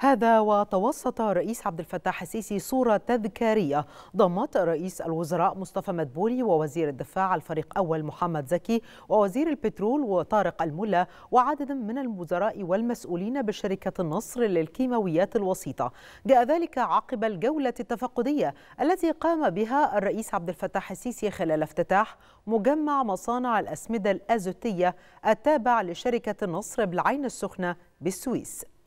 هذا وتوسط رئيس عبد الفتاح السيسي صورة تذكارية ضمت رئيس الوزراء مصطفى مدبولي ووزير الدفاع الفريق أول محمد زكي ووزير البترول وطارق الملا وعدد من الوزراء والمسؤولين بشركة النصر للكيماويات الوسيطة جاء ذلك عقب الجولة التفقدية التي قام بها الرئيس عبد الفتاح السيسي خلال افتتاح مجمع مصانع الأسمدة الأزوتية التابع لشركة النصر بالعين السخنة بالسويس